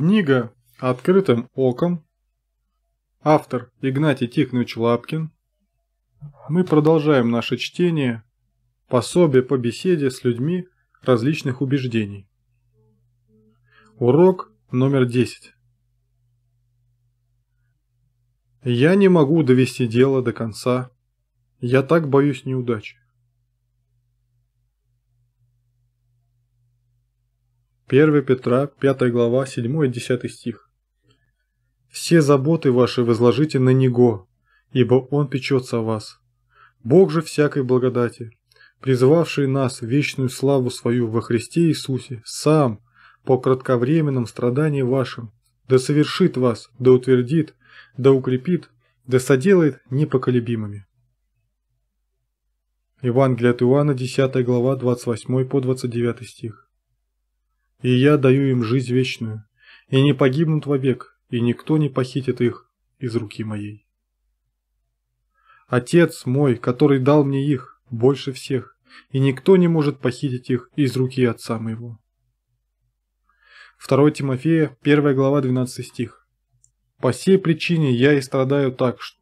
Книга «Открытым оком». Автор Игнатий Тихонович Лапкин. Мы продолжаем наше чтение. Пособие по беседе с людьми различных убеждений. Урок номер 10. Я не могу довести дело до конца. Я так боюсь неудачи. 1 Петра, 5 глава, 7-10 стих. «Все заботы ваши возложите на Него, ибо Он печется о вас. Бог же всякой благодати, призвавший нас в вечную славу свою во Христе Иисусе, сам по кратковременным страданиям вашим, да совершит вас, да утвердит, да укрепит, да соделает непоколебимыми». Евангелие от Иоанна, 10 глава, 28 по 29 стих и я даю им жизнь вечную, и не погибнут вовек, и никто не похитит их из руки моей. Отец мой, который дал мне их, больше всех, и никто не может похитить их из руки отца моего. 2 Тимофея, 1 глава, 12 стих. По сей причине я и страдаю так, что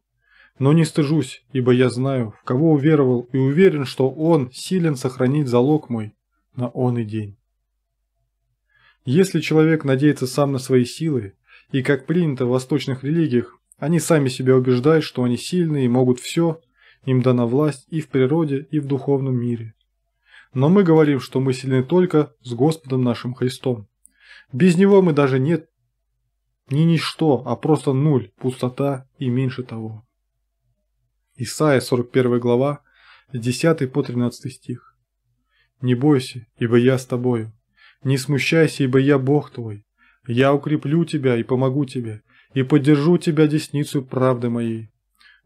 но не стыжусь, ибо я знаю, в кого уверовал, и уверен, что Он силен сохранить залог мой на он и день. Если человек надеется сам на свои силы, и, как принято в восточных религиях, они сами себя убеждают, что они сильны и могут все, им дана власть и в природе, и в духовном мире. Но мы говорим, что мы сильны только с Господом нашим Христом. Без Него мы даже нет не ничто, а просто нуль, пустота и меньше того. Исайя 41 глава, 10 по 13 стих. «Не бойся, ибо я с тобою, не смущайся, ибо я Бог твой. Я укреплю тебя и помогу тебе, и поддержу тебя десницу правды моей.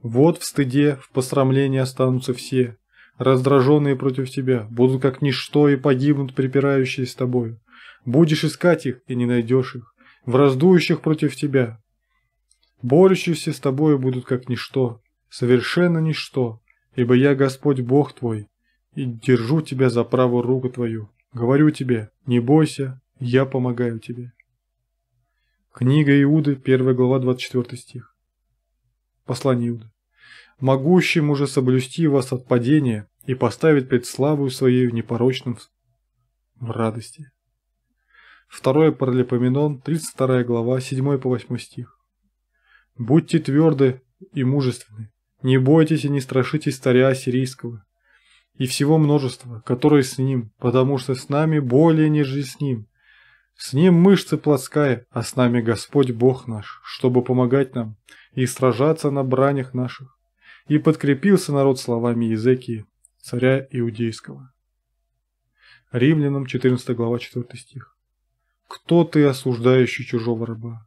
Вот в стыде, в посрамлении останутся все, раздраженные против тебя, будут как ничто и погибнут припирающие с тобою. Будешь искать их и не найдешь их, в раздующих против тебя. Борющиеся с тобою будут как ничто, совершенно ничто, ибо я Господь Бог твой, и держу тебя за правую руку твою. Говорю тебе, не бойся, я помогаю тебе. Книга Иуды, 1 глава, 24 стих. Послание Иуды. «Могущим уже соблюсти вас от падения и поставить пред славою своей непорочным в радости». Второе Паралипоменон, 32 глава, 7 по 8 стих. «Будьте тверды и мужественны, не бойтесь и не страшитесь царя сирийского, и всего множества, которые с ним, потому что с нами более, нежели с ним. С ним мышцы плоская, а с нами Господь Бог наш, чтобы помогать нам и сражаться на бранях наших. И подкрепился народ словами Езекии, царя Иудейского. Римлянам 14 глава 4 стих. «Кто ты, осуждающий чужого раба?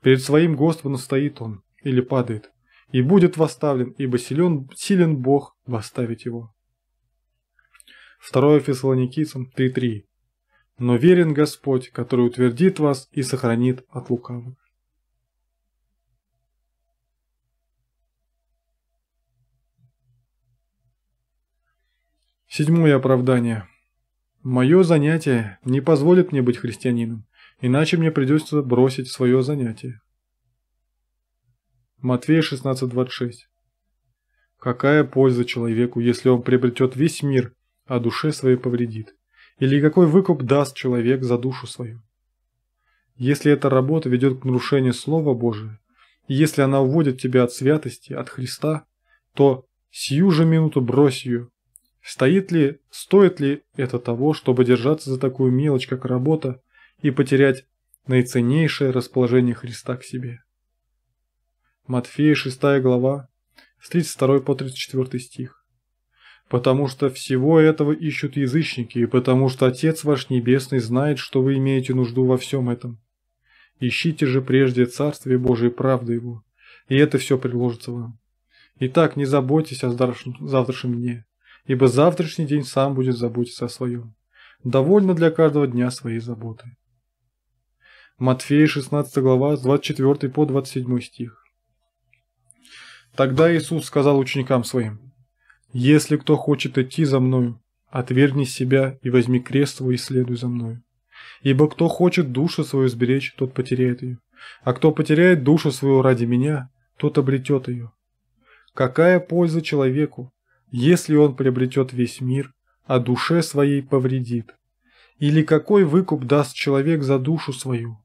Перед своим Господом стоит он или падает, и будет восставлен, ибо силен, силен Бог восставить его». 2 Фессалоникийцам 3.3. «Но верен Господь, который утвердит вас и сохранит от лукавых». Седьмое оправдание. Мое занятие не позволит мне быть христианином, иначе мне придется бросить свое занятие. Матвея 16.26. Какая польза человеку, если он приобретет весь мир, а душе своей повредит? Или какой выкуп даст человек за душу свою? Если эта работа ведет к нарушению Слова Божия, и если она уводит тебя от святости, от Христа, то сию же минуту брось ее. Стоит ли, стоит ли это того, чтобы держаться за такую мелочь, как работа, и потерять наиценнейшее расположение Христа к себе? Матфея 6 глава, с 32 по 34 стих потому что всего этого ищут язычники, и потому что Отец ваш Небесный знает, что вы имеете нужду во всем этом. Ищите же прежде Царствие Божие и правду Его, и это все приложится вам. Итак, не заботьтесь о завтрашнем дне, ибо завтрашний день сам будет заботиться о своем. Довольно для каждого дня своей заботы. Матфея 16 глава 24 по 27 стих. Тогда Иисус сказал ученикам своим, если кто хочет идти за мною, отвергни себя и возьми крест свой и следуй за мною. Ибо кто хочет душу свою сберечь, тот потеряет ее. А кто потеряет душу свою ради меня, тот обретет ее. Какая польза человеку, если он приобретет весь мир, а душе своей повредит? Или какой выкуп даст человек за душу свою?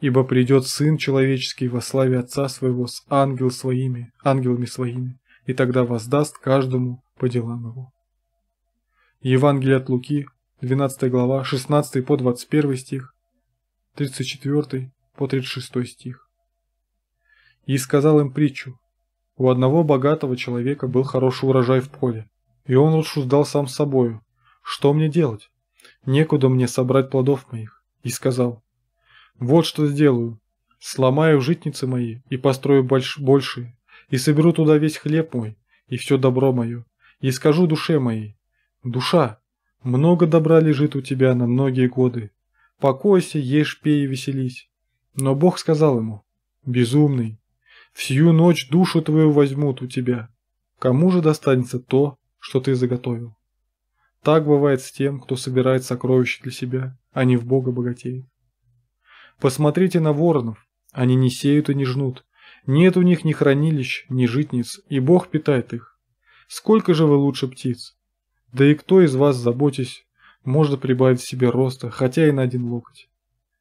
Ибо придет Сын Человеческий во славе Отца Своего с ангел своими, ангелами своими, и тогда воздаст каждому по делам его. Евангелие от Луки, 12 глава, 16 по 21 стих, 34 по 36 стих. И сказал им притчу. У одного богатого человека был хороший урожай в поле, и он рассуждал сам с собою, что мне делать? Некуда мне собрать плодов моих. И сказал, вот что сделаю, сломаю житницы мои и построю больш большие, и соберу туда весь хлеб мой и все добро мое, и скажу душе моей, «Душа, много добра лежит у тебя на многие годы, покойся, ешь, пей и веселись». Но Бог сказал ему, «Безумный, всю ночь душу твою возьмут у тебя, кому же достанется то, что ты заготовил?» Так бывает с тем, кто собирает сокровища для себя, а не в Бога богатеет. Посмотрите на воронов, они не сеют и не жнут, нет у них ни хранилищ, ни житниц, и Бог питает их. Сколько же вы лучше птиц? Да и кто из вас, заботясь, может прибавить себе роста, хотя и на один локоть?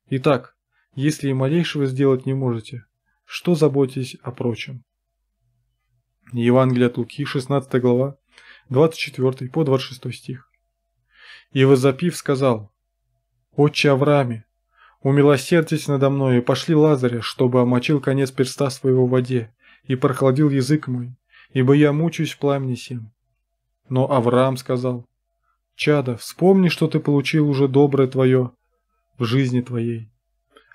Итак, если и малейшего сделать не можете, что заботитесь о прочем? Евангелие от Луки, 16 глава, 24 по 26 стих. И возопив сказал, «Отче Аврааме, Умилосердись надо мною, и пошли Лазаря, чтобы омочил конец перста своего в воде, и прохладил язык мой, ибо я мучаюсь в пламени сем». Но Авраам сказал, «Чадо, вспомни, что ты получил уже доброе твое в жизни твоей,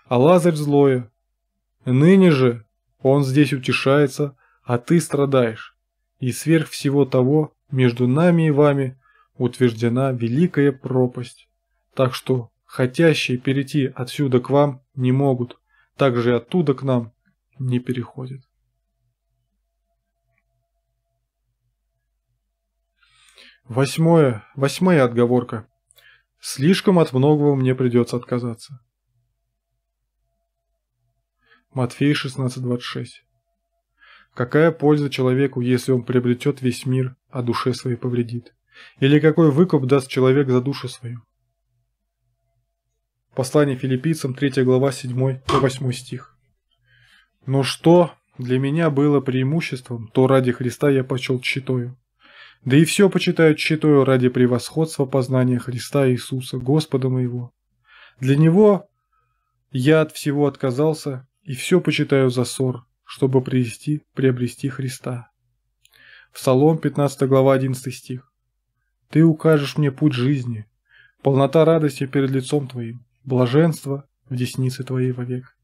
а Лазарь злое. Ныне же он здесь утешается, а ты страдаешь, и сверх всего того между нами и вами утверждена великая пропасть. Так что Хотящие перейти отсюда к вам не могут, так же и оттуда к нам не переходят. Восьмое, восьмая отговорка. Слишком от многого мне придется отказаться. Матфей 16.26 Какая польза человеку, если он приобретет весь мир, а душе своей повредит? Или какой выкуп даст человек за душу свою? Послание филиппийцам, 3 глава, 7-8 стих. «Но что для меня было преимуществом, то ради Христа я почел щитою. Да и все почитают читою ради превосходства познания Христа Иисуса, Господа моего. Для Него я от всего отказался, и все почитаю за ссор, чтобы привести, приобрести Христа. Псалом 15 глава 11 стих. Ты укажешь мне путь жизни, полнота радости перед лицом Твоим блаженство в деснице твоей вовек.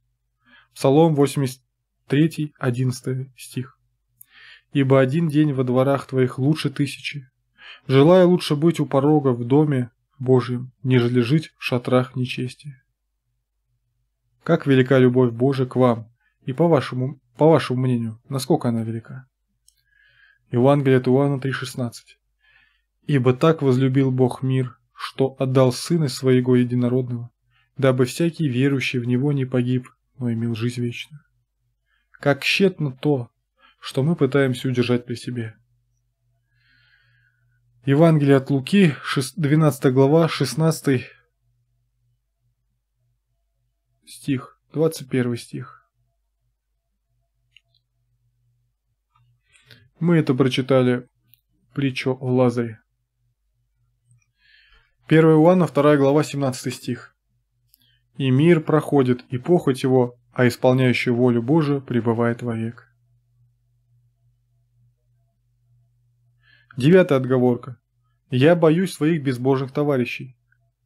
Псалом 83, 11 стих. Ибо один день во дворах твоих лучше тысячи. желая лучше быть у порога в доме Божьем, нежели жить в шатрах нечести. Как велика любовь Божия к вам, и по вашему, по вашему мнению, насколько она велика? Евангелие от Иоанна 3,16 «Ибо так возлюбил Бог мир, что отдал Сына Своего Единородного, дабы всякий верующий в него не погиб, но имел жизнь вечную. Как тщетно то, что мы пытаемся удержать при себе. Евангелие от Луки, 12 глава, 16 стих, 21 стих. Мы это прочитали притчу о Лазаре. 1 Иоанна, 2 глава, 17 стих. И мир проходит, и похоть его, а исполняющий волю Божию пребывает вовек. Девятая отговорка. Я боюсь своих безбожных товарищей.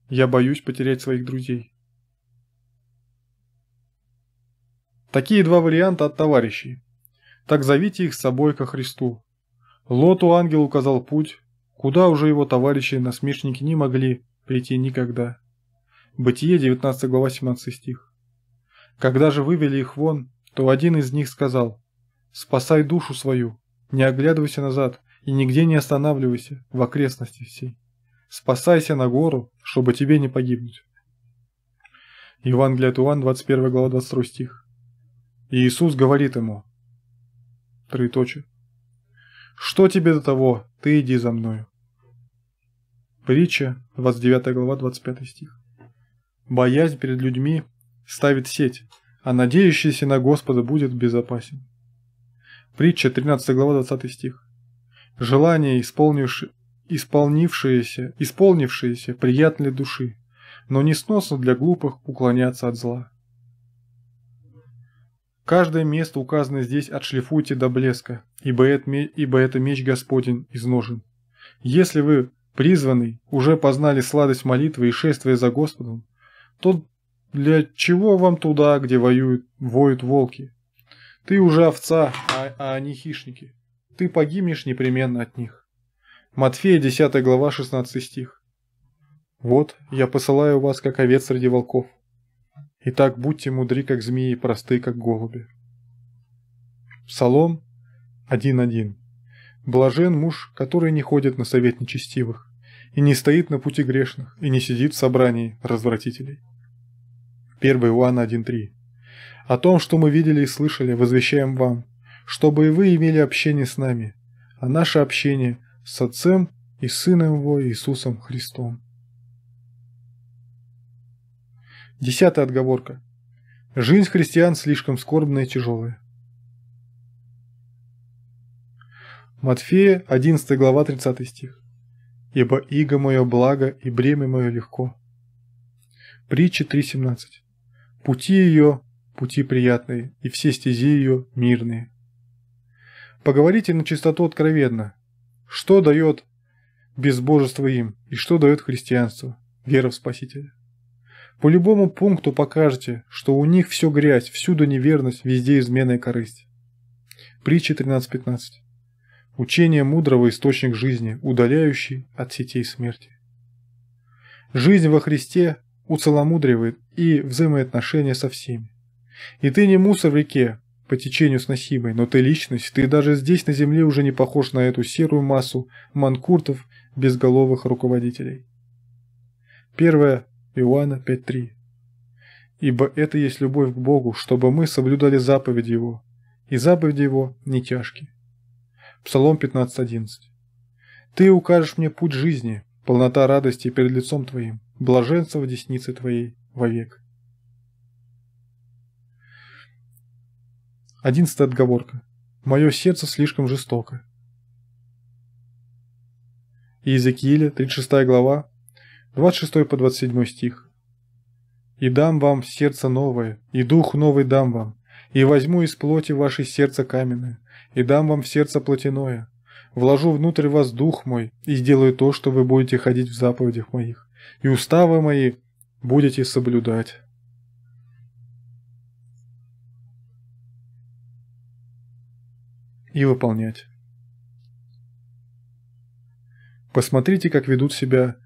Я боюсь потерять своих друзей. Такие два варианта от товарищей. Так зовите их с собой ко Христу. Лоту ангел указал путь, куда уже его товарищи-насмешники не могли прийти никогда. Бытие 19 глава 17 стих. Когда же вывели их вон, то один из них сказал, «Спасай душу свою, не оглядывайся назад и нигде не останавливайся в окрестности всей. Спасайся на гору, чтобы тебе не погибнуть». Евангелие от Иоанна, 21 глава, 22 стих. И Иисус говорит ему, троеточие, «Что тебе до того? Ты иди за мною». Притча, 29 глава, 25 стих боясь перед людьми, ставит сеть, а надеющийся на Господа будет безопасен. Притча 13 глава 20 стих. Желание, исполнивши... исполнившееся, исполнившееся, приятно для души, но несносно для глупых уклоняться от зла. Каждое место указано здесь отшлифуйте до блеска, ибо это, ибо это меч Господень изножен. Если вы, призванный, уже познали сладость молитвы и шествия за Господом, то для чего вам туда, где воюют, воют волки? Ты уже овца, а, а они хищники. Ты погибнешь непременно от них. Матфея 10 глава 16 стих. Вот, я посылаю вас, как овец среди волков. Итак, будьте мудры, как змеи, и просты, как голуби. Псалом 1.1. Блажен муж, который не ходит на совет нечестивых, и не стоит на пути грешных, и не сидит в собрании развратителей. 1 Иоанна 1.3 «О том, что мы видели и слышали, возвещаем вам, чтобы и вы имели общение с нами, а наше общение с Отцем и Сыном Его Иисусом Христом». Десятая отговорка. Жизнь христиан слишком скорбная и тяжелая. Матфея, 11 глава, 30 стих ибо иго мое благо и бремя мое легко. Притча 3.17. Пути ее – пути приятные, и все стези ее – мирные. Поговорите на чистоту откровенно. Что дает безбожество им, и что дает христианство, вера в Спасителя? По любому пункту покажете, что у них все грязь, всюду неверность, везде измена и корысть. Притча 13.15. Учение мудрого – источник жизни, удаляющий от сетей смерти. Жизнь во Христе уцеломудривает и взаимоотношения со всеми. И ты не мусор в реке, по течению сносимой, но ты личность, ты даже здесь на земле уже не похож на эту серую массу манкуртов, безголовых руководителей. 1 Иоанна 5.3 «Ибо это есть любовь к Богу, чтобы мы соблюдали заповеди Его, и заповеди Его не тяжкие». Псалом 15.11. «Ты укажешь мне путь жизни, полнота радости перед лицом Твоим, блаженство в деснице Твоей вовек». Одиннадцатая отговорка. «Мое сердце слишком жестоко». Иезекииля, 36 глава, 26 по 27 стих. «И дам вам сердце новое, и дух новый дам вам, и возьму из плоти ваше сердце каменное, и дам вам в сердце плотяное. Вложу внутрь вас дух мой, и сделаю то, что вы будете ходить в заповедях моих, и уставы мои будете соблюдать». и выполнять. Посмотрите, как ведут себя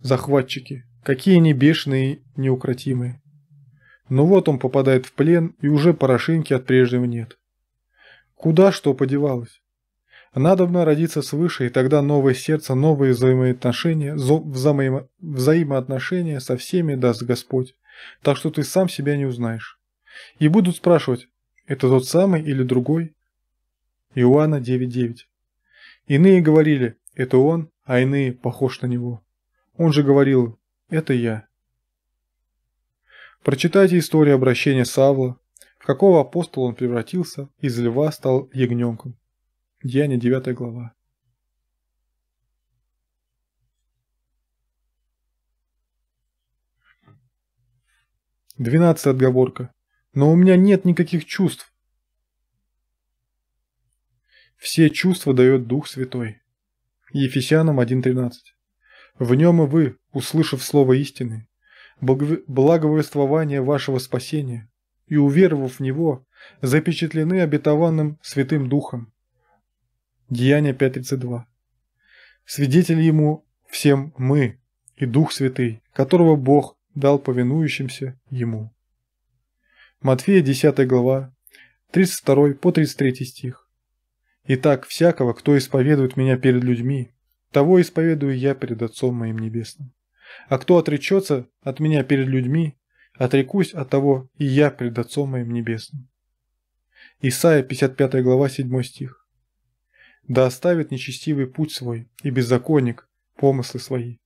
захватчики, какие они бешеные и неукротимые. Но ну вот он попадает в плен, и уже порошинки от прежнего нет. Куда что подевалось? Надобно родиться свыше, и тогда новое сердце, новые взаимоотношения, взаимо взаимоотношения со всеми даст Господь, так что ты сам себя не узнаешь. И будут спрашивать, это тот самый или другой? Иоанна 9.9. Иные говорили, это он, а иные похож на него. Он же говорил, это я. Прочитайте историю обращения Савла, в какого апостола он превратился, из льва стал ягненком. Деяние 9 глава. Двенадцатая отговорка. Но у меня нет никаких чувств. Все чувства дает Дух Святой. Ефесянам 1.13. В нем и вы, услышав слово истины, благовествование вашего спасения, и, уверовав в него, запечатлены обетованным Святым Духом. Деяние 5.32. Свидетели ему всем мы и Дух Святый, которого Бог дал повинующимся ему. Матфея 10 глава, 32 по 33 стих. «Итак, всякого, кто исповедует меня перед людьми, того исповедую я перед Отцом моим Небесным. А кто отречется от меня перед людьми, отрекусь от того, и я пред Отцом моим небесным. Исайя 55 глава 7 стих. Да оставит нечестивый путь свой и беззаконник помыслы свои,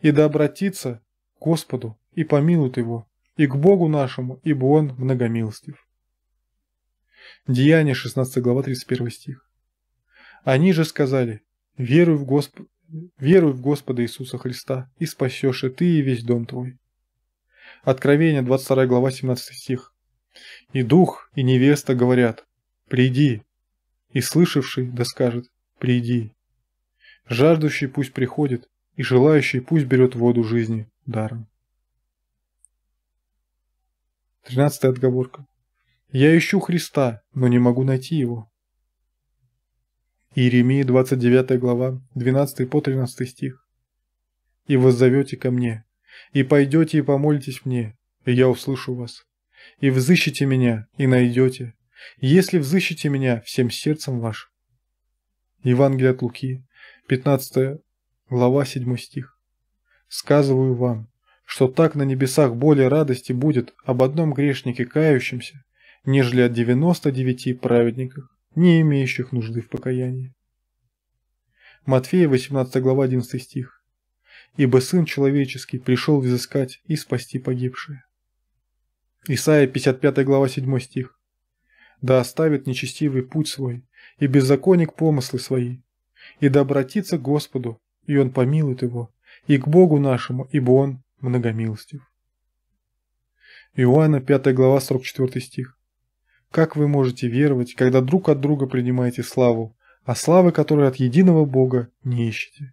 и да обратится к Господу и помилует его, и к Богу нашему, ибо он многомилостив. Деяние 16 глава 31 стих. Они же сказали, веруй в, Госп... веруй в Господа Иисуса Христа, и спасешь и ты, и весь дом твой. Откровение, 22 глава, 17 стих. «И дух, и невеста говорят, приди, и слышавший да скажет, приди. Жаждущий пусть приходит, и желающий пусть берет воду жизни даром». Тринадцатая отговорка. «Я ищу Христа, но не могу найти Его». Иеремия, 29 глава, 12 по 13 стих. «И воззовете ко мне, и пойдете и помолитесь мне, и я услышу вас. И взыщите меня, и найдете, если взыщите меня всем сердцем вашим». Евангелие от Луки, 15 глава, 7 стих. «Сказываю вам, что так на небесах более радости будет об одном грешнике кающемся, нежели о 99 праведниках, не имеющих нужды в покаянии. Матфея 18 глава 11 стих ибо Сын Человеческий пришел взыскать и спасти погибшие. Исайя 55 глава 7 стих. «Да оставит нечестивый путь свой, и беззаконник помыслы свои, и да обратится к Господу, и Он помилует его, и к Богу нашему, ибо Он многомилостив». Иоанна 5 глава 44 стих. «Как вы можете веровать, когда друг от друга принимаете славу, а славы, которые от единого Бога, не ищете?»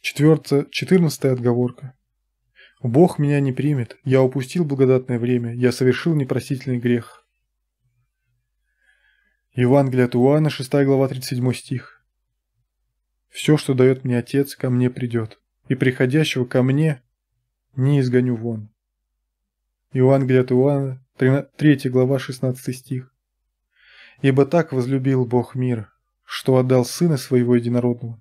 Четвертая, четырнадцатая отговорка. Бог меня не примет, я упустил благодатное время, я совершил непростительный грех. Евангелие от Иоанна, 6 глава, 37 стих. «Все, что дает мне Отец, ко мне придет, и приходящего ко мне не изгоню вон». Евангелие от Иоанна, 3 глава, 16 стих. «Ибо так возлюбил Бог мир, что отдал Сына Своего Единородного,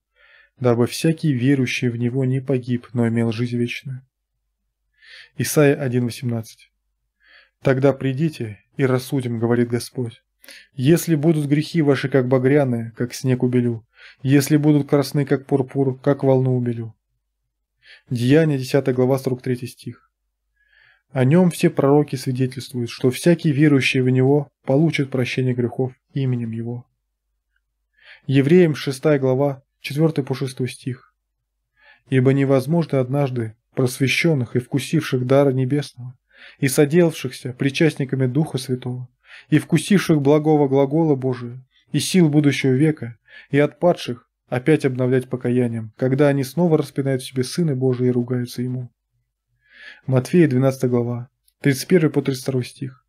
дабы всякий верующий в него не погиб, но имел жизнь вечную. Исайя 1.18 «Тогда придите и рассудим, — говорит Господь, — если будут грехи ваши, как багряные, как снег убелю, если будут красны, как пурпур, как волну убелю». Деяние 10 глава 43 стих. О нем все пророки свидетельствуют, что всякий верующий в него получит прощение грехов именем его. Евреям 6 глава 4 по 6 стих. «Ибо невозможно однажды просвещенных и вкусивших дара небесного, и соделавшихся причастниками Духа Святого, и вкусивших благого глагола Божия, и сил будущего века, и отпадших опять обновлять покаянием, когда они снова распинают в себе Сына Божия и ругаются Ему». Матфея 12 глава, 31 по 32 стих.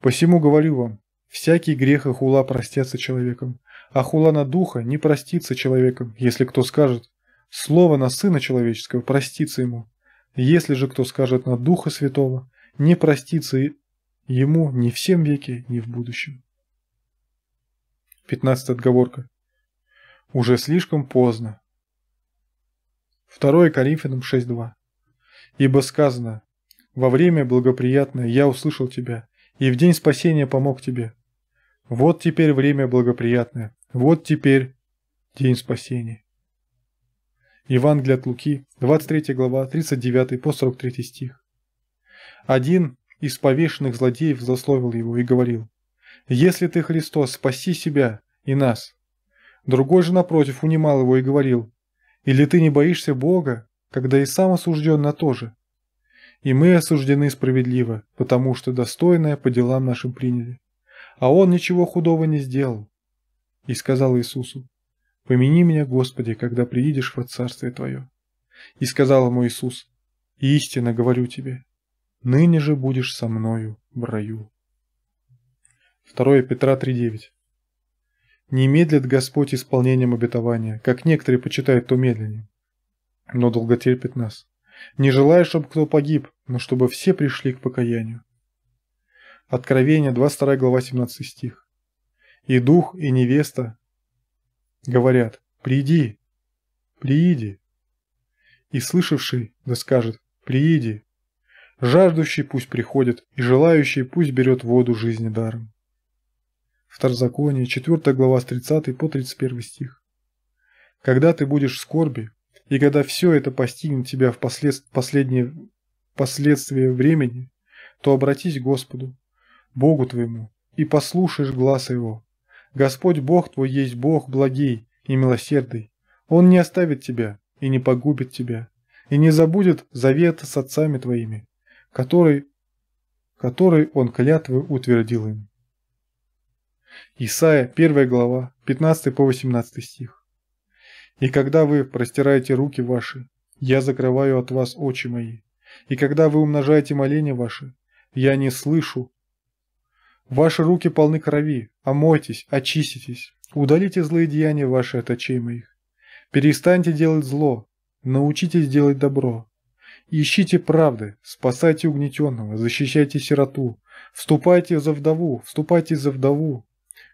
«Посему говорю вам, всякий грех и хула простятся человеком, а хулана духа не простится человеком, если кто скажет «Слово на Сына Человеческого простится ему». Если же кто скажет на Духа Святого, не простится ему ни в всем веке, ни в будущем. 15 отговорка. Уже слишком поздно. 2 Коринфянам 6.2. Ибо сказано, во время благоприятное я услышал тебя, и в день спасения помог тебе. Вот теперь время благоприятное, вот теперь день спасения. Евангелие от Луки, 23 глава, 39 по 43 стих. Один из повешенных злодеев засловил его и говорил, «Если ты Христос, спаси себя и нас». Другой же напротив унимал его и говорил, «Или ты не боишься Бога, когда и сам осужден на то же? И мы осуждены справедливо, потому что достойное по делам нашим приняли. А он ничего худого не сделал и сказал Иисусу, «Помяни меня, Господи, когда приедешь во Царствие Твое». И сказал ему Иисус, «Истинно говорю тебе, ныне же будешь со мною в раю». 2 Петра 3.9 «Не медлит Господь исполнением обетования, как некоторые почитают то медленнее, но долготерпит нас, не желая, чтобы кто погиб, но чтобы все пришли к покаянию». Откровение, 22 глава, 17 стих. И дух, и невеста говорят «Приди, прииди». И слышавший да скажет «Прииди». Жаждущий пусть приходит, и желающий пусть берет воду жизни даром. Второзаконие, 4 глава с 30 по 31 стих. Когда ты будешь в скорби, и когда все это постигнет тебя в послед... последние... последствия времени, то обратись к Господу, Богу твоему, и послушаешь глаз Его, Господь Бог твой есть Бог благий и милосердный. Он не оставит тебя и не погубит тебя, и не забудет завета с отцами твоими, который, который он клятвы утвердил им. Исаия, 1 глава, 15 по 18 стих. «И когда вы простираете руки ваши, я закрываю от вас очи мои, и когда вы умножаете моления ваши, я не слышу Ваши руки полны крови. Омойтесь, очиститесь. Удалите злые деяния ваши от очей моих. Перестаньте делать зло. Научитесь делать добро. Ищите правды, спасайте угнетенного, защищайте сироту. Вступайте за вдову, вступайте за вдову.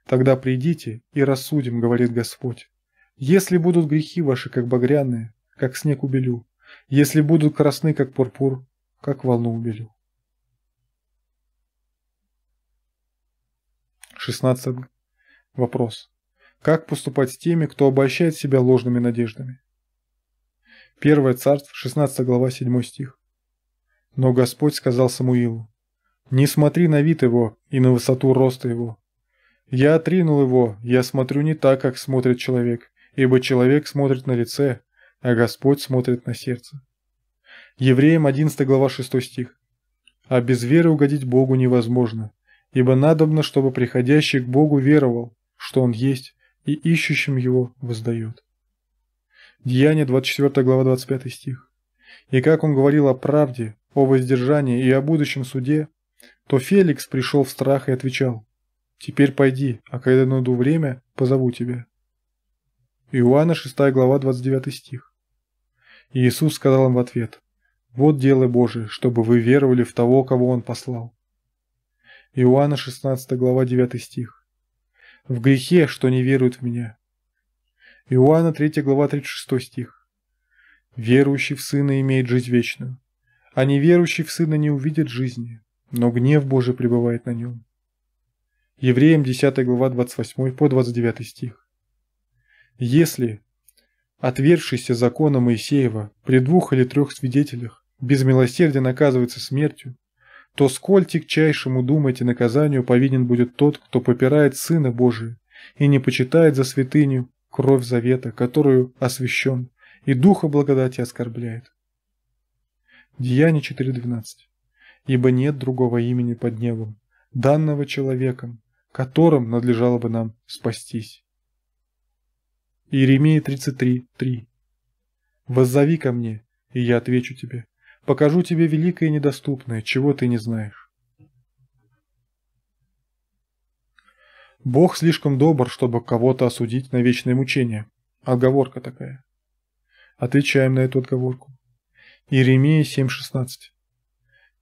Тогда придите и рассудим, говорит Господь. Если будут грехи ваши, как багряные, как снег убелю, если будут красны, как пурпур, как волну убелю. 16. Вопрос. Как поступать с теми, кто обольщает себя ложными надеждами? 1 Царств, 16 глава, 7 стих. Но Господь сказал Самуилу, «Не смотри на вид его и на высоту роста его. Я отринул его, я смотрю не так, как смотрит человек, ибо человек смотрит на лице, а Господь смотрит на сердце». Евреям 11 глава 6 стих. «А без веры угодить Богу невозможно, ибо надобно, чтобы приходящий к Богу веровал, что Он есть, и ищущим Его воздает. Деяние 24 глава 25 стих. И как он говорил о правде, о воздержании и о будущем суде, то Феликс пришел в страх и отвечал, «Теперь пойди, а когда найду время, позову тебя». Иоанна 6 глава 29 стих. И Иисус сказал им в ответ, «Вот дело Божие, чтобы вы веровали в того, кого Он послал. Иоанна 16 глава 9 стих. В грехе, что не веруют в меня. Иоанна 3 глава 36 стих. Верующий в Сына имеет жизнь вечную, а неверующий в Сына не увидит жизни, но гнев Божий пребывает на нем. Евреям 10 глава 28 по 29 стих. Если, отвергшийся закона Моисеева при двух или трех свидетелях, без милосердия наказывается смертью, то сколь тягчайшему, думайте, наказанию повинен будет тот, кто попирает Сына Божия и не почитает за святыню кровь завета, которую освящен, и Духа благодати оскорбляет. Деяние 4.12 «Ибо нет другого имени под небом, данного человеком, которым надлежало бы нам спастись». Иеремия 33.3 «Воззови ко мне, и я отвечу тебе, Покажу тебе великое и недоступное, чего ты не знаешь. Бог слишком добр, чтобы кого-то осудить на вечное мучение. Отговорка такая. Отвечаем на эту отговорку. Иеремия 7.16.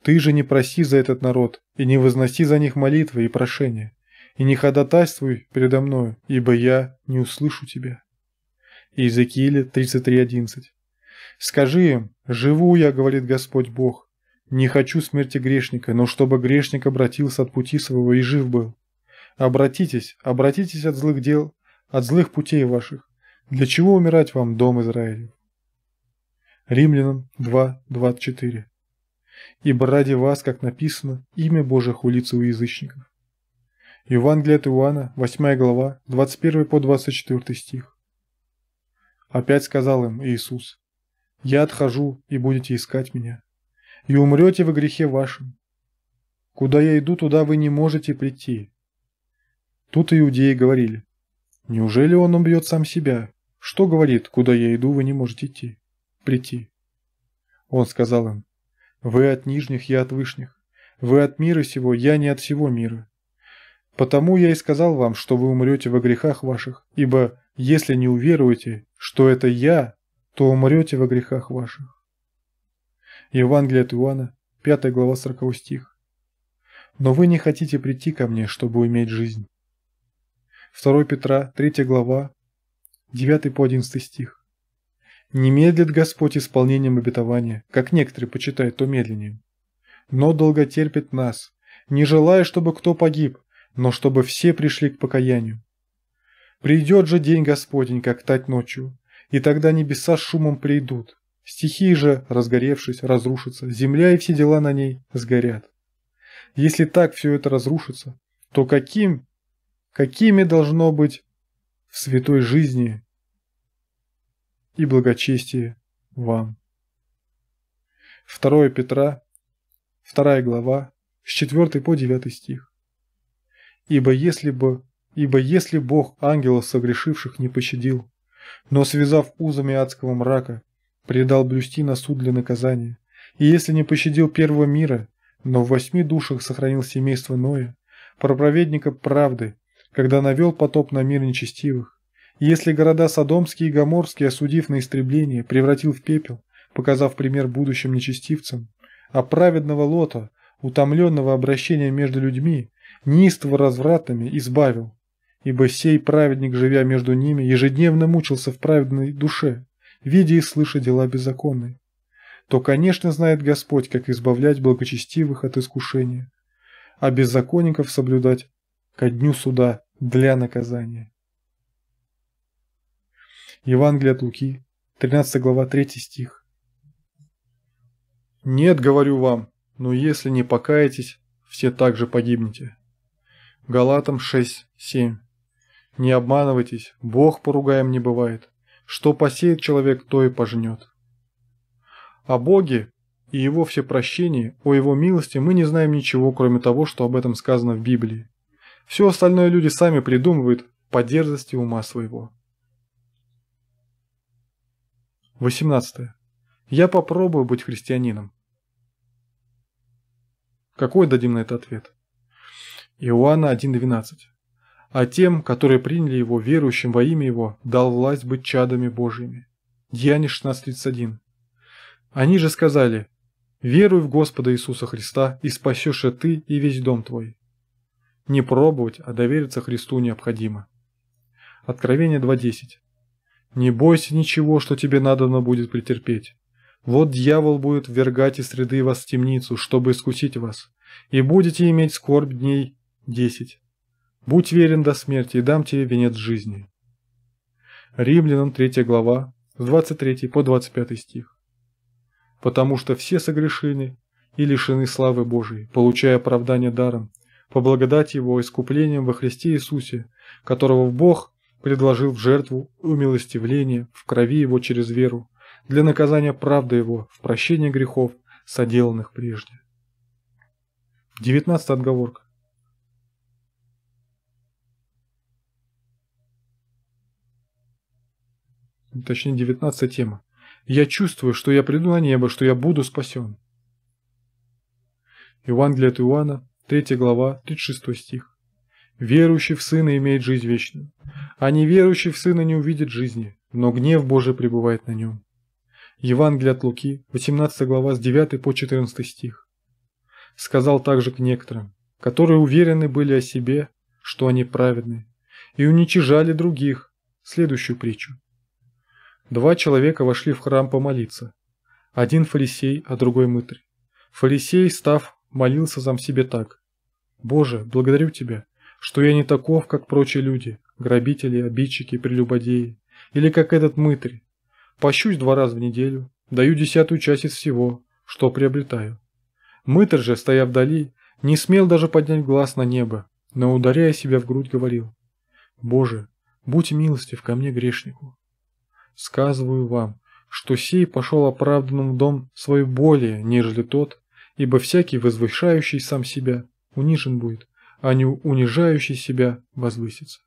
Ты же не проси за этот народ, и не возноси за них молитвы и прошения, и не ходатайствуй передо мною, ибо я не услышу тебя. Иезекииля 33.11 Скажи им, живу я, говорит Господь Бог, не хочу смерти грешника, но чтобы грешник обратился от пути своего и жив был. Обратитесь, обратитесь от злых дел, от злых путей ваших. Для чего умирать вам, дом Израиля? Римлянам 2.24 Ибо ради вас, как написано, имя Божие хулится у язычников. Евангелие от Иоанна, 8 глава, 21 по 24 стих. Опять сказал им Иисус, я отхожу, и будете искать меня, и умрете во грехе вашем. Куда я иду, туда вы не можете прийти. Тут иудеи говорили, неужели он убьет сам себя? Что говорит, куда я иду, вы не можете идти, прийти? Он сказал им, вы от нижних, я от вышних, вы от мира сего, я не от всего мира. Потому я и сказал вам, что вы умрете во грехах ваших, ибо если не уверуете, что это я, то умрете во грехах ваших. Евангелие от Иоанна, 5 глава 40 стих. Но вы не хотите прийти ко мне, чтобы иметь жизнь. 2 Петра, 3 глава, 9 по 11 стих. Не медлит Господь исполнением обетования, как некоторые почитают то медленнее. Но долго терпит нас, не желая, чтобы кто погиб, но чтобы все пришли к покаянию. Придет же день Господень, как тать ночью, и тогда небеса с шумом придут. Стихии же, разгоревшись, разрушатся, земля и все дела на ней сгорят. Если так все это разрушится, то каким, какими должно быть в святой жизни и благочестие вам. 2 Петра, 2 глава, с 4 по 9 стих. Ибо если бы, ибо если Бог ангелов согрешивших не пощадил, но, связав узами адского мрака, предал блюсти на суд для наказания. И если не пощадил первого мира, но в восьми душах сохранил семейство Ноя, проповедника правды, когда навел потоп на мир нечестивых. И если города Содомские и Гоморские, осудив на истребление, превратил в пепел, показав пример будущим нечестивцам, а праведного Лота, утомленного обращения между людьми, неистово развратами избавил, ибо сей праведник, живя между ними, ежедневно мучился в праведной душе, видя и слыша дела беззаконные, то, конечно, знает Господь, как избавлять благочестивых от искушения, а беззаконников соблюдать ко дню суда для наказания. Евангелие от Луки, 13 глава, 3 стих. «Нет, говорю вам, но если не покаетесь, все также погибнете». Галатам 6, 7. Не обманывайтесь, Бог поругаем не бывает. Что посеет человек, то и пожнет. О Боге и Его всепрощении, о Его милости мы не знаем ничего, кроме того, что об этом сказано в Библии. Все остальное люди сами придумывают по дерзости ума своего. 18. Я попробую быть христианином. Какой дадим на это ответ? Иоанна 1.12 а тем, которые приняли его верующим во имя его, дал власть быть чадами Божьими. Деяние 16.31. Они же сказали, «Веруй в Господа Иисуса Христа, и спасешься ты и весь дом твой». Не пробовать, а довериться Христу необходимо. Откровение 2.10. «Не бойся ничего, что тебе надобно будет претерпеть. Вот дьявол будет ввергать из среды вас в темницу, чтобы искусить вас, и будете иметь скорбь дней десять. Будь верен до смерти, и дам тебе венец жизни. Римлянам 3 глава, с 23 по 25 стих. Потому что все согрешили и лишены славы Божией, получая оправдание даром, по благодати Его искуплением во Христе Иисусе, которого Бог предложил в жертву умилостивление в крови Его через веру, для наказания правды Его в прощении грехов, соделанных прежде. 19 отговорка. точнее 19 тема. Я чувствую, что я приду на небо, что я буду спасен. Евангелие от Иоанна, 3 глава, 36 стих. Верующий в Сына имеет жизнь вечную, а неверующий в Сына не увидит жизни, но гнев Божий пребывает на нем. Евангелие от Луки, 18 глава, с 9 по 14 стих. Сказал также к некоторым, которые уверены были о себе, что они праведны, и уничижали других, следующую притчу. Два человека вошли в храм помолиться. Один фарисей, а другой мытарь. Фарисей, став, молился сам себе так. «Боже, благодарю Тебя, что я не таков, как прочие люди, грабители, обидчики, прелюбодеи, или как этот мытарь. Пощусь два раза в неделю, даю десятую часть из всего, что приобретаю». Мытарь же, стоя вдали, не смел даже поднять глаз на небо, но, ударяя себя в грудь, говорил, «Боже, будь милостив ко мне, грешнику» сказываю вам, что сей пошел оправданным в дом свой более, нежели тот, ибо всякий, возвышающий сам себя, унижен будет, а не унижающий себя возвысится.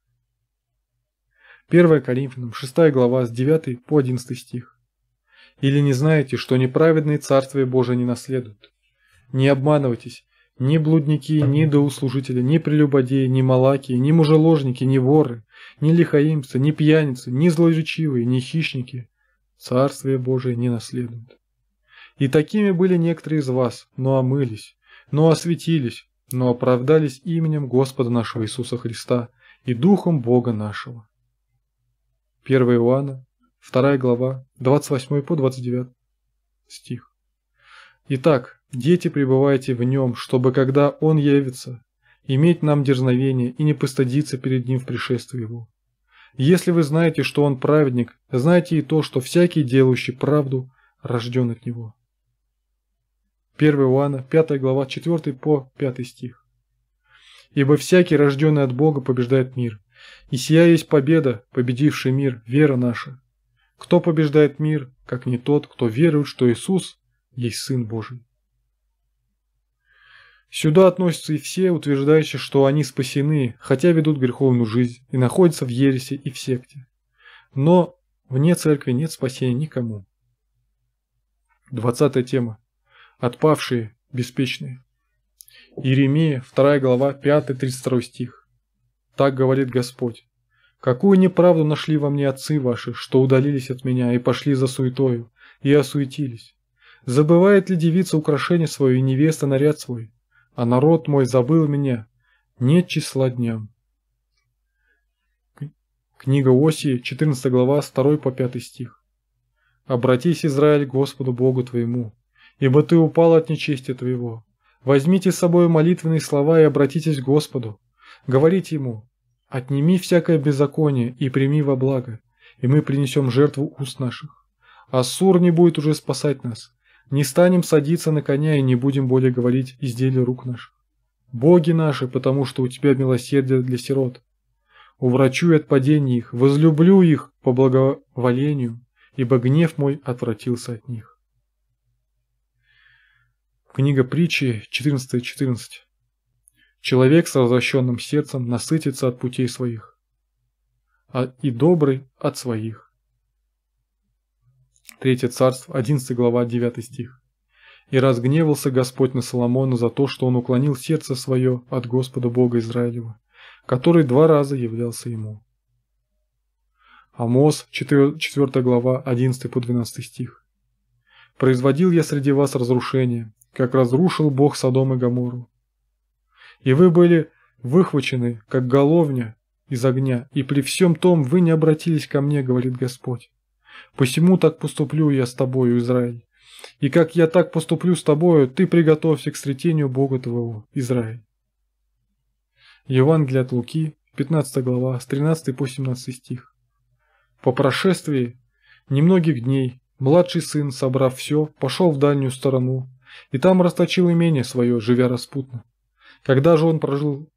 1 Коринфянам 6 глава с 9 по 11 стих. Или не знаете, что неправедные Царствие Божие не наследуют? Не обманывайтесь, ни блудники, ни доуслужители, ни прелюбодеи, ни малаки, ни мужеложники, ни воры, ни лихаимцы, ни пьяницы, ни злоречивые, ни хищники Царствие Божие не наследуют. И такими были некоторые из вас, но омылись, но осветились, но оправдались именем Господа нашего Иисуса Христа и Духом Бога нашего. 1 Иоанна, 2 глава, 28 по 29 стих. Итак, Дети, пребывайте в нем, чтобы, когда он явится, иметь нам дерзновение и не постыдиться перед ним в пришествии его. Если вы знаете, что он праведник, знайте и то, что всякий, делающий правду, рожден от него. 1 Иоанна, 5 глава, 4 по 5 стих. «Ибо всякий, рожденный от Бога, побеждает мир. И сия есть победа, победивший мир, вера наша. Кто побеждает мир, как не тот, кто верует, что Иисус есть Сын Божий?» Сюда относятся и все, утверждающие, что они спасены, хотя ведут греховную жизнь и находятся в ересе и в секте. Но вне церкви нет спасения никому. Двадцатая тема. Отпавшие, беспечные. Иеремия, 2 глава, 5-32 стих. Так говорит Господь. «Какую неправду нашли во мне отцы ваши, что удалились от меня и пошли за суетою, и осуетились? Забывает ли девица украшение свое и невеста наряд свой? а народ мой забыл меня, нет числа дням. Книга Осии, 14 глава, 2 по 5 стих. «Обратись, Израиль, Господу Богу твоему, ибо ты упал от нечестия твоего. Возьмите с собой молитвенные слова и обратитесь к Господу. Говорите Ему, отними всякое беззаконие и прими во благо, и мы принесем жертву уст наших. Ассур не будет уже спасать нас, не станем садиться на коня и не будем более говорить изделия рук наших. Боги наши, потому что у тебя милосердие для сирот. Уврачуй от падения их, возлюблю их по благоволению, ибо гнев мой отвратился от них. Книга притчи 14.14 .14. Человек с развращенным сердцем насытится от путей своих, а и добрый от своих. Третье царство, 11 глава, 9 стих. «И разгневался Господь на Соломона за то, что он уклонил сердце свое от Господа Бога Израилева, который два раза являлся ему». Амос, 4, глава, 11 по 12 стих. «Производил я среди вас разрушение, как разрушил Бог Содом и Гоморру. И вы были выхвачены, как головня из огня, и при всем том вы не обратились ко мне, говорит Господь. Посему так поступлю я с тобою, Израиль. И как я так поступлю с тобою, ты приготовься к встретению Бога твоего, Израиль. Евангелие от Луки, 15 глава, с 13 по 17 стих. По прошествии немногих дней младший сын, собрав все, пошел в дальнюю сторону, и там расточил имение свое, живя распутно. Когда же он прожил,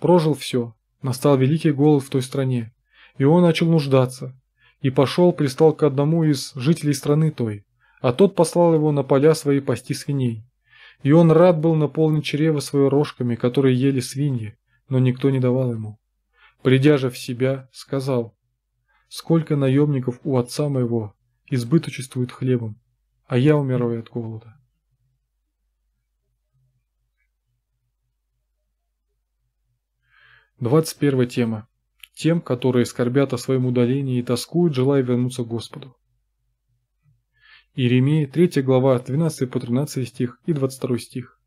прожил все, настал великий голод в той стране, и он начал нуждаться, и пошел пристал к одному из жителей страны той, а тот послал его на поля свои пасти свиней. И он рад был наполнить чрево свое рожками, которые ели свиньи, но никто не давал ему. Придя же в себя, сказал, «Сколько наемников у отца моего избыточествует хлебом, а я умираю от голода». Двадцать первая тема тем, которые скорбят о своем удалении и тоскуют, желая вернуться к Господу. Иеремия, 3 глава, 12 по 13 стих и 22 стих.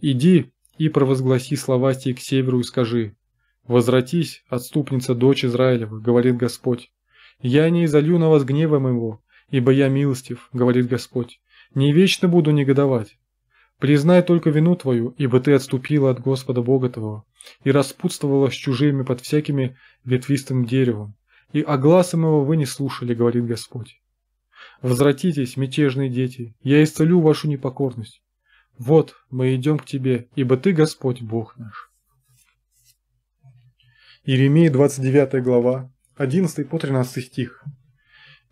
«Иди и провозгласи слова сей к северу и скажи, «Возвратись, отступница дочь Израилева, говорит Господь. Я не изолью на вас гнева моего, ибо я милостив, говорит Господь. Не вечно буду негодовать. Признай только вину твою, ибо ты отступила от Господа Бога твоего, и распутствовала с чужими под всякими ветвистым деревом. И о глазом его вы не слушали, говорит Господь. Возвратитесь, мятежные дети, я исцелю вашу непокорность. Вот мы идем к тебе, ибо ты Господь Бог наш. Иеремия 29 глава, 11 по 13 стих.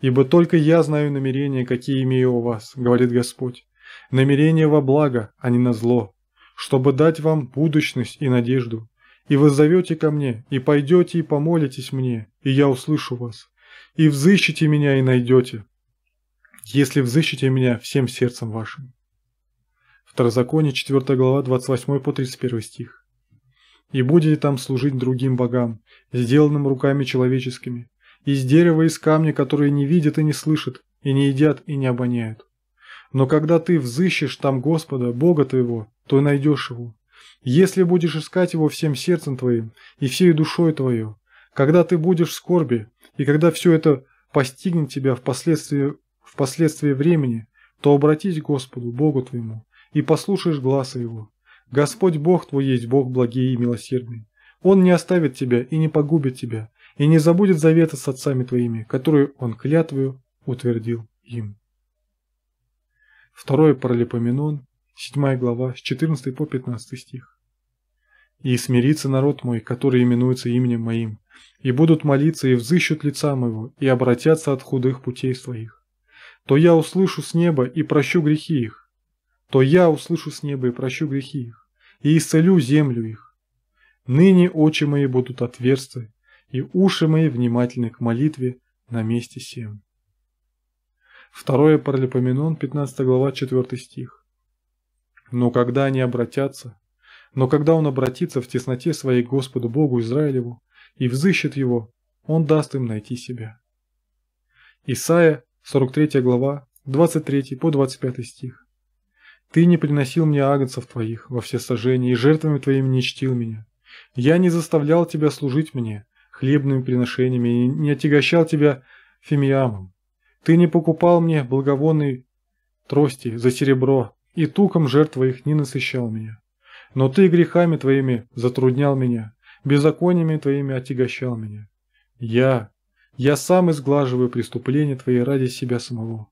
«Ибо только я знаю намерения, какие имею у вас, — говорит Господь, — намерения во благо, а не на зло, чтобы дать вам будущность и надежду. И вы зовете ко мне, и пойдете и помолитесь мне, и я услышу вас. И взыщите меня и найдете, если взыщите меня всем сердцем вашим». Второзаконие, 4 глава, 28 по 31 стих. «И будете там служить другим богам, сделанным руками человеческими, из дерева, из камня, которые не видят и не слышат, и не едят и не обоняют. Но когда ты взыщешь там Господа, Бога твоего, то найдешь его. Если будешь искать его всем сердцем твоим и всей душой твою, когда ты будешь в скорби, и когда все это постигнет тебя впоследствии, впоследствии времени, то обратись к Господу, Богу твоему, и послушаешь глаза Его. Господь Бог твой есть Бог благий и милосердный. Он не оставит тебя и не погубит тебя, и не забудет завета с отцами твоими, которые он клятвою утвердил им. Второе Паралипоменон, 7 глава, с 14 по 15 стих. «И смирится народ мой, который именуется именем моим, и будут молиться и взыщут лица моего, и обратятся от худых путей своих. То я услышу с неба и прощу грехи их, то я услышу с неба и прощу грехи их, и исцелю землю их. Ныне очи мои будут отверсты, и уши мои внимательны к молитве на месте сем». Второе Паралипоменон, 15 глава, 4 стих. Но когда они обратятся, но когда он обратится в тесноте своей Господу Богу Израилеву и взыщет его, он даст им найти себя. Исайя, 43 глава, 23 по 25 стих. «Ты не приносил мне агнцев твоих во все сожжения, и жертвами твоими не чтил меня. Я не заставлял тебя служить мне хлебными приношениями, и не отягощал тебя фимиамом. Ты не покупал мне благовонной трости за серебро, и туком жертв твоих не насыщал меня. Но ты грехами твоими затруднял меня, беззакониями твоими отягощал меня. Я, я сам изглаживаю преступления твои ради себя самого,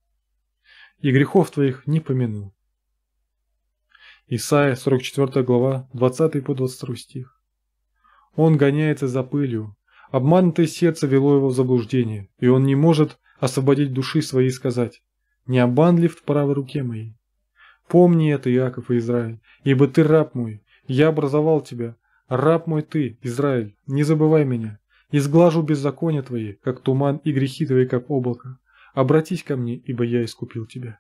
и грехов твоих не помяну. Исайя, 44 глава, 20 по 22 стих. Он гоняется за пылью, обманутое сердце вело его в заблуждение, и он не может освободить души своей и сказать «Не обманлив в правой руке моей». Помни это, Иаков и Израиль, ибо ты раб мой, я образовал тебя. Раб мой ты, Израиль, не забывай меня. Изглажу беззакония твои, как туман, и грехи твои, как облако. Обратись ко мне, ибо я искупил тебя.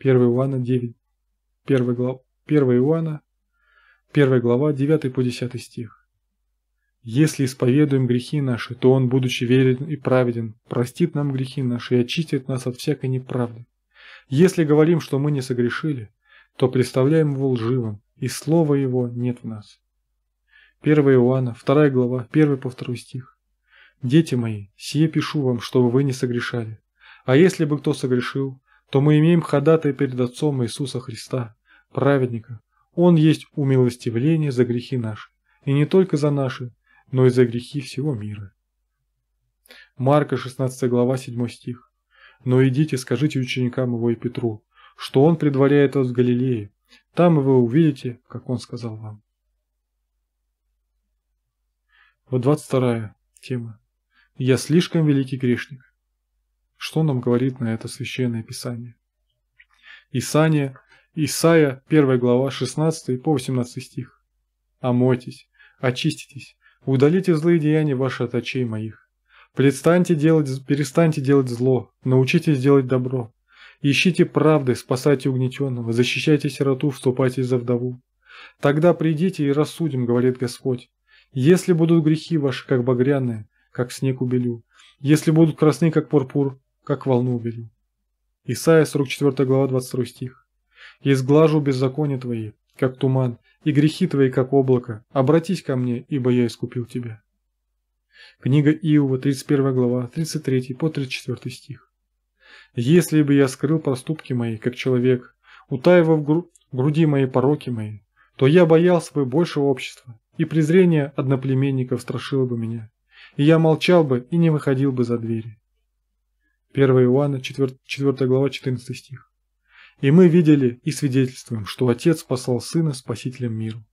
1 Иоанна 9, 1 глава, 1 Иоанна, 1 глава, 9 по 10 стих. «Если исповедуем грехи наши, то Он, будучи верен и праведен, простит нам грехи наши и очистит нас от всякой неправды. Если говорим, что мы не согрешили, то представляем его лживым, и слова его нет в нас. 1 Иоанна, 2 глава, 1 по 2 стих. «Дети мои, сие пишу вам, чтобы вы не согрешали. А если бы кто согрешил, то мы имеем ходатай перед Отцом Иисуса Христа, праведника. Он есть умилостивление за грехи наши, и не только за наши, но и за грехи всего мира». Марка 16 глава 7 стих. Но идите, скажите ученикам его и Петру, что он предваряет вас в Галилее. Там вы увидите, как он сказал вам. Вот 22 тема. Я слишком великий грешник. Что нам говорит на это священное писание? Исания, Исаия, 1 глава, 16 по 18 стих. «Омойтесь, очиститесь, удалите злые деяния ваши от очей моих, Перестаньте делать, перестаньте делать зло, научитесь делать добро. Ищите правды, спасайте угнетенного, защищайте сироту, вступайте за вдову. Тогда придите и рассудим, говорит Господь. Если будут грехи ваши, как багряные, как снег убелю, если будут красны, как пурпур, как волну убелю. Исайя 44 глава 22 стих. «И сглажу беззаконие твои, как туман, и грехи твои, как облако. Обратись ко мне, ибо я искупил тебя». Книга Иова, 31 глава, 33 по 34 стих. «Если бы я скрыл проступки мои, как человек, утаивав гру груди мои пороки мои, то я боялся бы большего общества, и презрение одноплеменников страшило бы меня, и я молчал бы и не выходил бы за двери». 1 Иоанна, 4, 4 глава, 14 стих. «И мы видели и свидетельствуем, что Отец послал Сына Спасителем миру».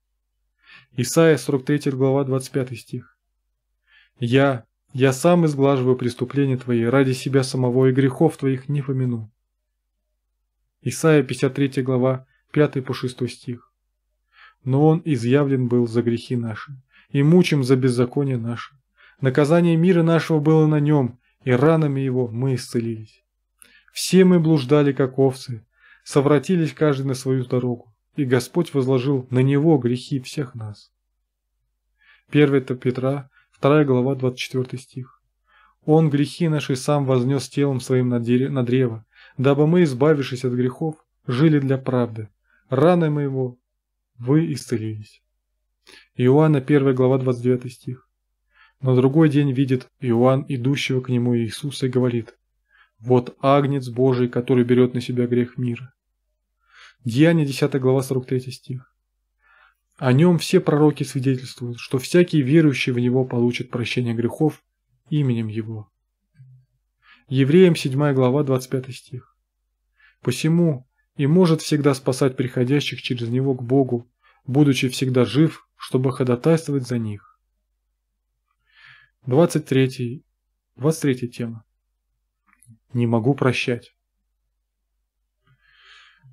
Исайя, 43 глава, 25 стих. Я... я сам изглаживаю преступления твои, ради себя самого и грехов твоих не помяну. Исайя 53 глава, 5 по 6 стих. Но он изъявлен был за грехи наши, и мучим за беззаконие наше. Наказание мира нашего было на нем, и ранами его мы исцелились. Все мы блуждали, как овцы, совратились каждый на свою дорогу, и Господь возложил на него грехи всех нас. 1 Петра, 2 глава, 24 стих. «Он грехи наши сам вознес телом своим на, дере, на древо, дабы мы, избавившись от грехов, жили для правды. Раны моего вы исцелились». Иоанна 1 глава, 29 стих. На другой день видит Иоанн, идущего к нему Иисуса, и говорит, «Вот Агнец Божий, который берет на себя грех мира». Деяние 10 глава, 43 стих. О нем все пророки свидетельствуют, что всякий верующий в него получит прощение грехов именем его. Евреям 7 глава 25 стих. Посему и может всегда спасать приходящих через него к Богу, будучи всегда жив, чтобы ходатайствовать за них. 23, 23 тема. Не могу прощать.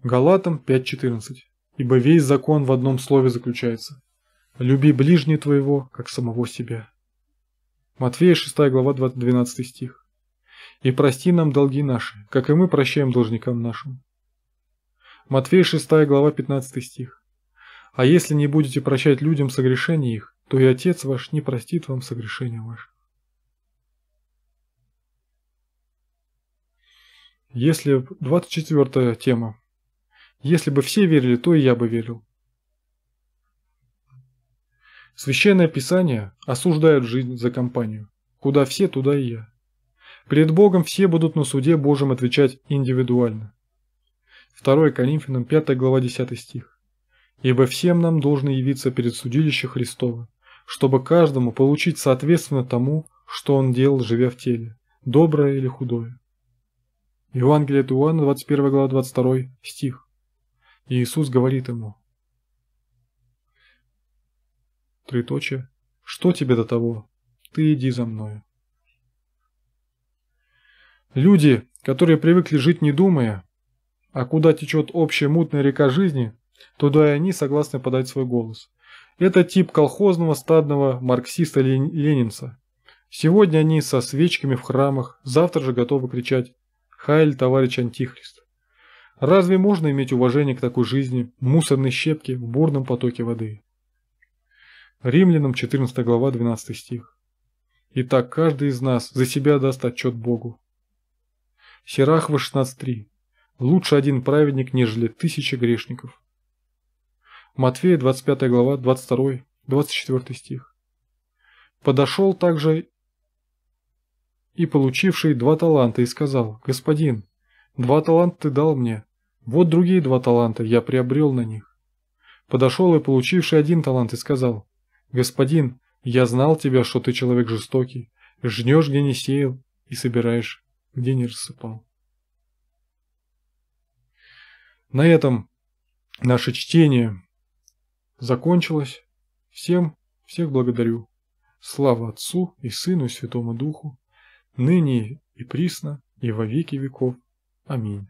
Галатам 5.14 ибо весь закон в одном слове заключается. Люби ближнего твоего, как самого себя. Матфея 6 глава 12 стих. И прости нам долги наши, как и мы прощаем должникам нашим. Матфея 6 глава 15 стих. А если не будете прощать людям согрешения их, то и Отец ваш не простит вам согрешения ваших. Если 24 тема если бы все верили, то и я бы верил. Священное Писание осуждает жизнь за компанию. Куда все, туда и я. Пред Богом все будут на суде Божьем отвечать индивидуально. 2 Коринфянам 5 глава 10 стих. «Ибо всем нам должно явиться перед судилище Христова, чтобы каждому получить соответственно тому, что он делал, живя в теле, доброе или худое». Евангелие от Иоанна, 21 глава, 22 стих. Иисус говорит ему, триточие, что тебе до того? Ты иди за мною. Люди, которые привыкли жить не думая, а куда течет общая мутная река жизни, туда и они согласны подать свой голос. Это тип колхозного стадного марксиста-ленинца. Сегодня они со свечками в храмах, завтра же готовы кричать «Хайль, товарищ Антихрист!». Разве можно иметь уважение к такой жизни, мусорной щепке, в бурном потоке воды? Римлянам 14 глава 12 стих. Итак, каждый из нас за себя даст отчет Богу. Сирахва 16.3. Лучше один праведник, нежели тысяча грешников. Матфея 25 глава 22, 24 стих. Подошел также и получивший два таланта и сказал, «Господин, два таланта ты дал мне, вот другие два таланта я приобрел на них. Подошел и получивший один талант и сказал, «Господин, я знал тебя, что ты человек жестокий, жнешь, где не сеял, и собираешь, где не рассыпал». На этом наше чтение закончилось. Всем, всех благодарю. Слава Отцу и Сыну и Святому Духу, ныне и присно, и во веки веков. Аминь.